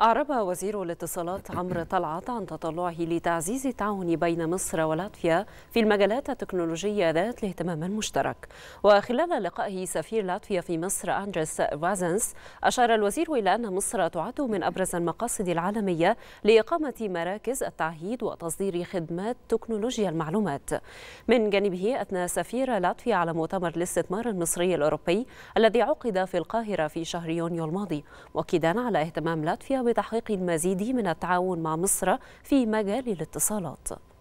أعرب وزير الاتصالات عمرو طلعت عن تطلعه لتعزيز التعاون بين مصر ولاتفيا في المجالات التكنولوجية ذات الاهتمام المشترك وخلال لقائه سفير لاتفيا في مصر أندرس فازنس أشار الوزير إلى أن مصر تعد من أبرز المقاصد العالمية لإقامة مراكز التعهيد وتصدير خدمات تكنولوجيا المعلومات من جانبه أثنى سفير لاتفيا على مؤتمر الاستثمار المصري الأوروبي الذي عقد في القاهرة في شهر يونيو الماضي مؤكدا على اهتمام لاتفيا بتحقيق المزيد من التعاون مع مصر في مجال الاتصالات